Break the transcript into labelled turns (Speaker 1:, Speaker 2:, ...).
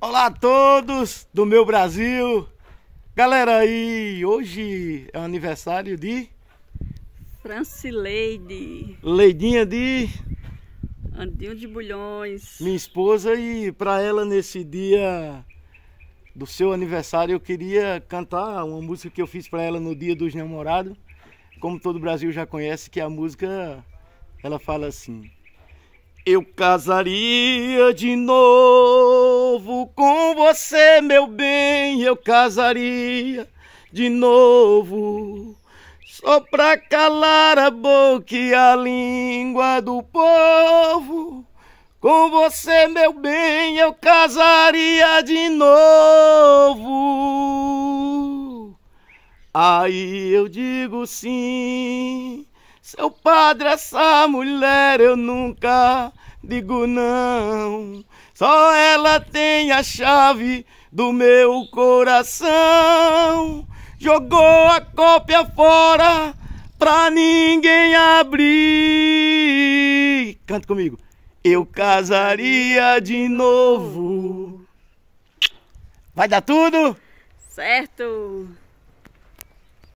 Speaker 1: Olá a todos do meu Brasil. Galera, e hoje é o aniversário de
Speaker 2: Francileide.
Speaker 1: Leidinha de
Speaker 2: Andinho de Bulhões.
Speaker 1: Minha esposa e para ela nesse dia do seu aniversário eu queria cantar uma música que eu fiz para ela no Dia dos Namorados. Como todo o Brasil já conhece que a música ela fala assim: eu casaria de novo com você, meu bem. Eu casaria de novo. Só pra calar a boca e a língua do povo. Com você, meu bem, eu casaria de novo. Aí eu digo sim seu padre, essa mulher eu nunca digo não. Só ela tem a chave do meu coração. Jogou a cópia fora pra ninguém abrir. Canta comigo. Eu casaria de novo. Vai dar tudo?
Speaker 2: Certo.